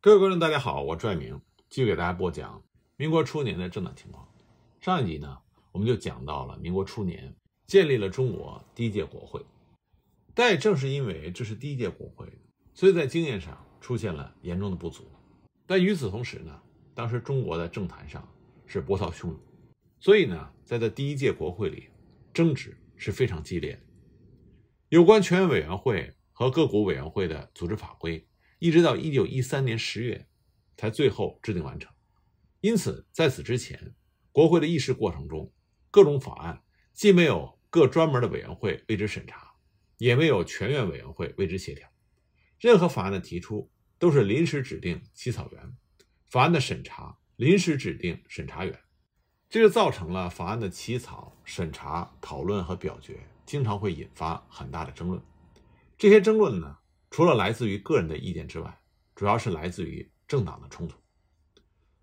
各位观众，大家好，我拽明继续给大家播讲民国初年的政党情况。上一集呢，我们就讲到了民国初年建立了中国第一届国会，但也正是因为这是第一届国会，所以在经验上出现了严重的不足。但与此同时呢，当时中国的政坛上是波涛汹涌，所以呢，在这第一届国会里，争执是非常激烈。的。有关全委员会和各国委员会的组织法规。一直到一九一三年十月，才最后制定完成。因此，在此之前，国会的议事过程中，各种法案既没有各专门的委员会为之审查，也没有全院委员会为之协调。任何法案的提出都是临时指定起草员，法案的审查临时指定审查员，这就造成了法案的起草、审查、讨论和表决经常会引发很大的争论。这些争论呢？除了来自于个人的意见之外，主要是来自于政党的冲突。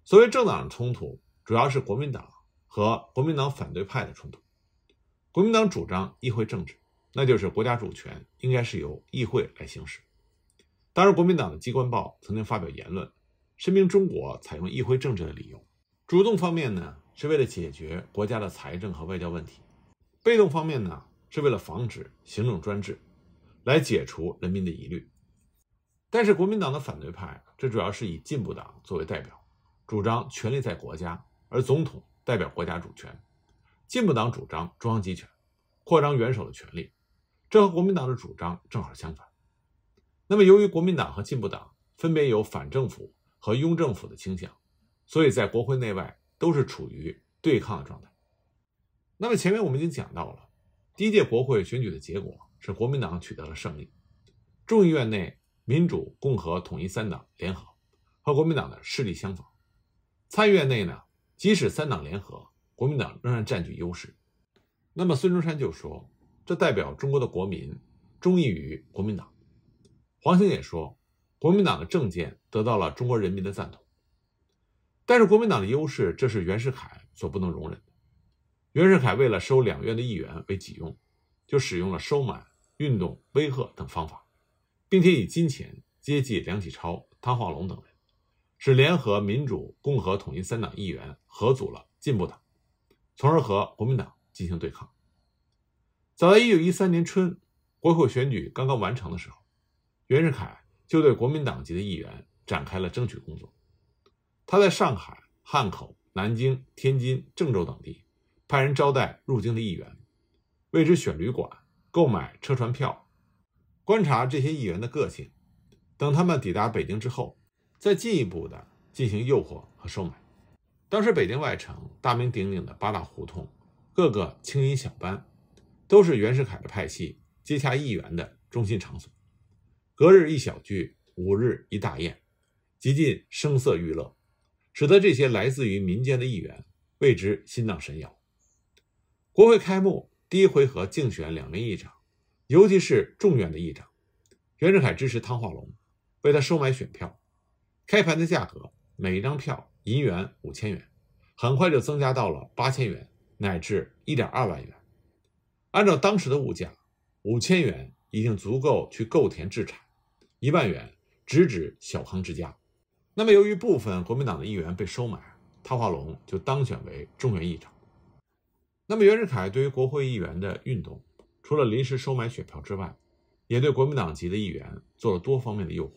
所谓政党的冲突，主要是国民党和国民党反对派的冲突。国民党主张议会政治，那就是国家主权应该是由议会来行使。当然，国民党的机关报曾经发表言论，声明中国采用议会政治的理由：主动方面呢，是为了解决国家的财政和外交问题；被动方面呢，是为了防止行政专制。来解除人民的疑虑，但是国民党的反对派，这主要是以进步党作为代表，主张权力在国家，而总统代表国家主权。进步党主张中央集权，扩张元首的权力，这和国民党的主张正好相反。那么，由于国民党和进步党分别有反政府和拥政府的倾向，所以在国会内外都是处于对抗的状态。那么，前面我们已经讲到了第一届国会选举的结果。使国民党取得了胜利。众议院内民主、共和、统一三党联合，和国民党的势力相仿；参议院内呢，即使三党联合，国民党仍然占据优势。那么孙中山就说：“这代表中国的国民忠义于国民党。”黄兴也说：“国民党的政见得到了中国人民的赞同。”但是国民党的优势，这是袁世凯所不能容忍。袁世凯为了收两院的议员为己用，就使用了收买。运动、威吓等方法，并且以金钱接济梁启超、汤化龙等人，使联合民主、共和、统一三党议员合组了进步党，从而和国民党进行对抗。早在1913年春，国会选举刚刚完成的时候，袁世凯就对国民党籍的议员展开了争取工作。他在上海、汉口、南京、天津、郑州等地派人招待入京的议员，为之选旅馆。购买车船票，观察这些议员的个性，等他们抵达北京之后，再进一步的进行诱惑和收买。当时北京外城大名鼎鼎的八大胡同，各个青衣小班，都是袁世凯的派系接洽议员的中心场所。隔日一小聚，五日一大宴，极尽声色娱乐，使得这些来自于民间的议员为之心荡神摇。国会开幕。第一回合竞选两名议长，尤其是众院的议长，袁世凯支持汤化龙，为他收买选票。开盘的价格每一张票银元五千元，很快就增加到了八千元乃至一点二万元。按照当时的物价，五千元已经足够去购田置产，一万元直指小康之家。那么，由于部分国民党的议员被收买，汤化龙就当选为众院议长。那么袁世凯对于国会议员的运动，除了临时收买选票之外，也对国民党籍的议员做了多方面的诱惑。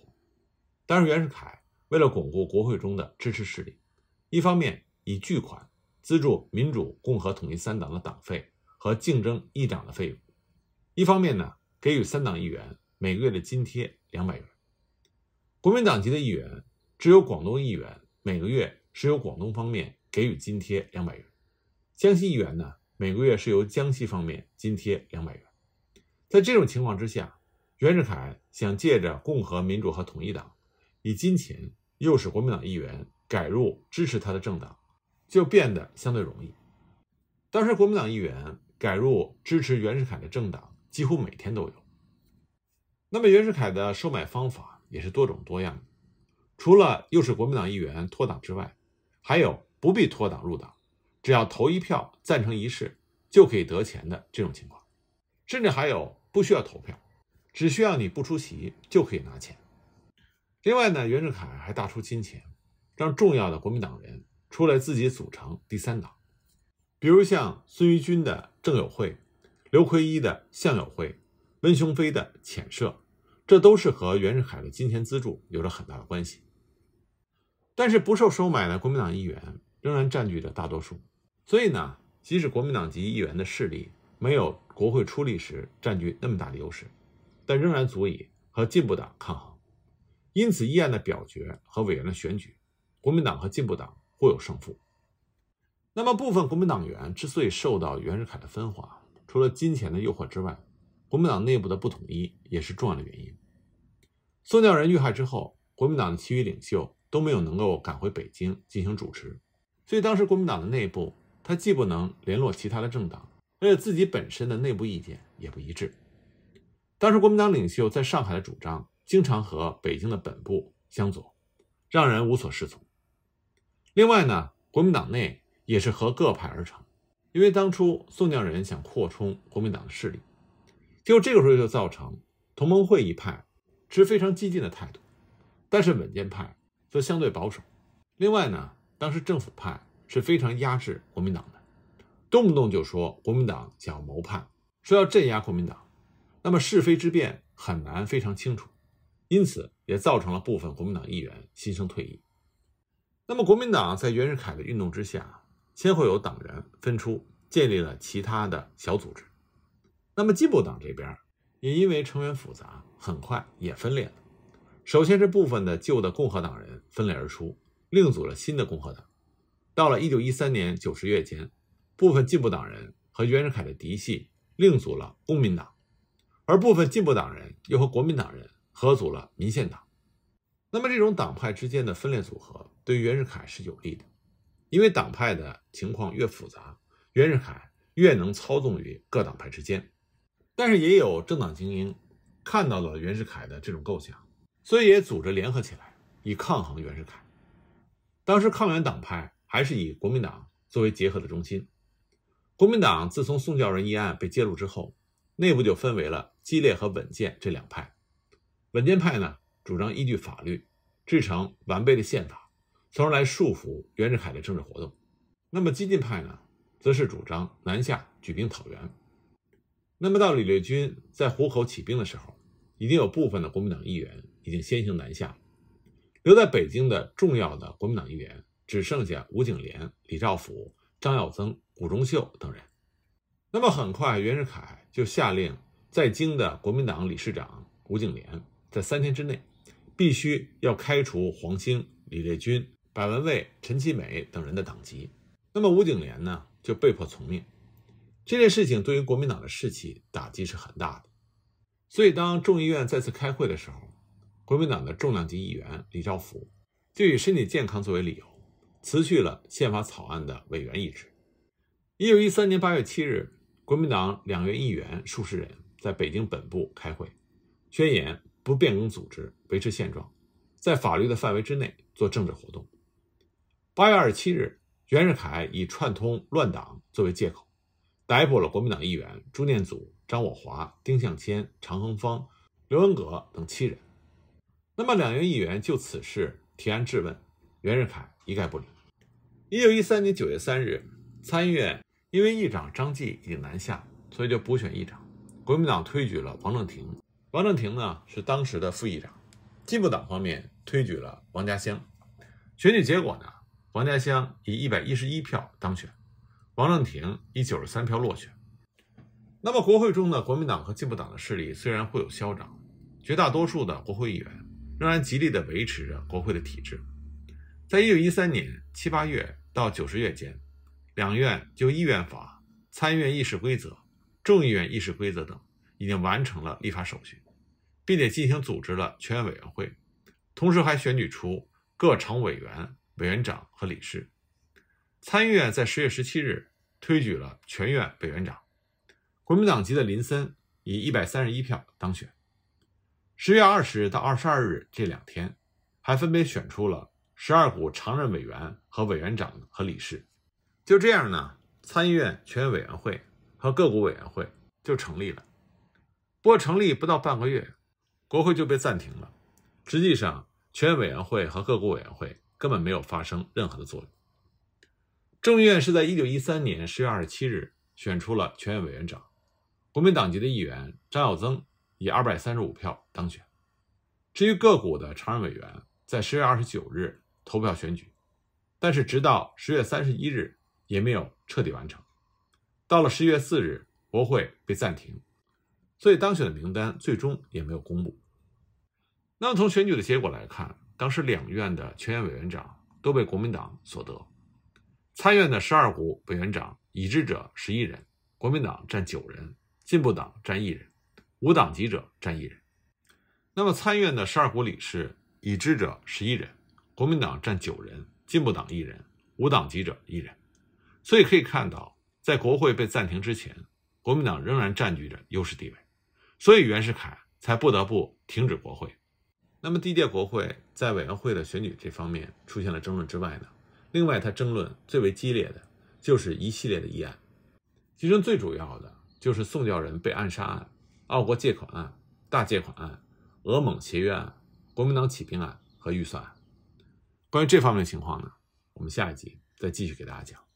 当是袁世凯为了巩固国会中的支持势力，一方面以巨款资助民主、共和、统一三党的党费和竞争议长的费用；一方面呢，给予三党议员每个月的津贴两百元。国民党籍的议员只有广东议员每个月只有广东方面给予津贴两百元，江西议员呢？每个月是由江西方面津贴两百元。在这种情况之下，袁世凯想借着共和民主和统一党，以金钱诱使国民党议员改入支持他的政党，就变得相对容易。当时国民党议员改入支持袁世凯的政党，几乎每天都有。那么袁世凯的收买方法也是多种多样，除了诱使国民党议员脱党之外，还有不必脱党入党。只要投一票赞成一事就可以得钱的这种情况，甚至还有不需要投票，只需要你不出席就可以拿钱。另外呢，袁世凯还大出金钱，让重要的国民党人出来自己组成第三党，比如像孙玉军的政友会、刘奎一的相友会、温雄飞的浅社，这都是和袁世凯的金钱资助有着很大的关系。但是不受收买的国民党议员仍然占据着大多数。所以呢，即使国民党籍议员的势力没有国会出力时占据那么大的优势，但仍然足以和进步党抗衡。因此，议案的表决和委员的选举，国民党和进步党互有胜负。那么，部分国民党员之所以受到袁世凯的分化，除了金钱的诱惑之外，国民党内部的不统一也是重要的原因。宋教仁遇害之后，国民党的其余领袖都没有能够赶回北京进行主持，所以当时国民党的内部。他既不能联络其他的政党，而且自己本身的内部意见也不一致。当时国民党领袖在上海的主张，经常和北京的本部相左，让人无所适从。另外呢，国民党内也是和各派而成，因为当初宋教仁想扩充国民党的势力，结果这个时候就造成同盟会一派持非常激进的态度，但是稳健派则相对保守。另外呢，当时政府派。是非常压制国民党的，动不动就说国民党想要谋叛，说要镇压国民党，那么是非之辩很难非常清楚，因此也造成了部分国民党议员心生退意。那么国民党在袁世凯的运动之下，先后有党员分出，建立了其他的小组织。那么进步党这边也因为成员复杂，很快也分裂了。首先是部分的旧的共和党人分裂而出，另组了新的共和党。到了一九一三年九十月间，部分进步党人和袁世凯的嫡系另组了公民党，而部分进步党人又和国民党人合组了民宪党。那么，这种党派之间的分裂组合对袁世凯是有利的，因为党派的情况越复杂，袁世凯越能操纵于各党派之间。但是，也有政党精英看到了袁世凯的这种构想，所以也组织联合起来以抗衡袁世凯。当时抗袁党派。还是以国民党作为结合的中心。国民党自从宋教仁一案被揭露之后，内部就分为了激烈和稳健这两派。稳健派呢，主张依据法律制成完备的宪法，从而来束缚袁世凯的政治活动。那么激进派呢，则是主张南下举兵讨袁。那么到李烈钧在湖口起兵的时候，已经有部分的国民党议员已经先行南下，留在北京的重要的国民党议员。只剩下吴景莲、李兆甫、张耀曾、谷中秀等人。那么很快，袁世凯就下令，在京的国民党理事长吴景莲，在三天之内，必须要开除黄兴、李烈钧、百文蔚、陈其美等人的党籍。那么吴景莲呢，就被迫从命。这件事情对于国民党的士气打击是很大的。所以，当众议院再次开会的时候，国民党的重量级议员李兆甫就以身体健康作为理由。辞去了宪法草案的委员一职。一九一三年八月七日，国民党两院议员数十人在北京本部开会，宣言不变更组织，维持现状，在法律的范围之内做政治活动。八月二十七日，袁世凯以串通乱党作为借口，逮捕了国民党议员朱念祖、张我华、丁向谦、常恒芳、刘文革等七人。那么，两院议员就此事提案质问袁世凯。一概不理。一九一三年九月三日，参议院因为议长张继已经南下，所以就补选议长。国民党推举了王正廷，王正廷呢是当时的副议长。进步党方面推举了王家乡，选举结果呢，王家乡以一百一十一票当选，王正廷以九十三票落选。那么，国会中的国民党和进步党的势力虽然会有消长，绝大多数的国会议员仍然极力的维持着国会的体制。在一九一三年七八月到九十月间，两院就议院法、参议院议事规则、众议院议事规则等已经完成了立法手续，并且进行组织了全院委员会，同时还选举出各常委员、委员长和理事。参议院在十月十七日推举了全院委员长，国民党籍的林森以一百三十一票当选。十月二十日到二十二日这两天，还分别选出了。十二股常任委员和委员长和理事，就这样呢，参议院全委员会和各股委员会就成立了。不过成立不到半个月，国会就被暂停了。实际上，全委员会和各股委员会根本没有发生任何的作用。众议院是在一九一三年十月二十七日选出了全委员长，国民党籍的议员张耀曾以二百三十五票当选。至于个股的常任委员，在十月二十九日。投票选举，但是直到十月三十一日也没有彻底完成。到了十月四日，国会被暂停，所以当选的名单最终也没有公布。那么从选举的结果来看，当时两院的全院委员长都被国民党所得。参院的十二股委员长，已知者十一人，国民党占九人，进步党占一人，无党籍者占一人。那么参院的十二股理事已知者十一人。国民党占九人，进步党一人，无党籍者一人，所以可以看到，在国会被暂停之前，国民党仍然占据着优势地位，所以袁世凯才不得不停止国会。那么，地界国会在委员会的选举这方面出现了争论之外呢？另外，他争论最为激烈的，就是一系列的议案，其中最主要的就是宋教仁被暗杀案、澳国借款案、大借款案、俄蒙协约案、国民党起兵案和预算案。关于这方面的情况呢，我们下一集再继续给大家讲。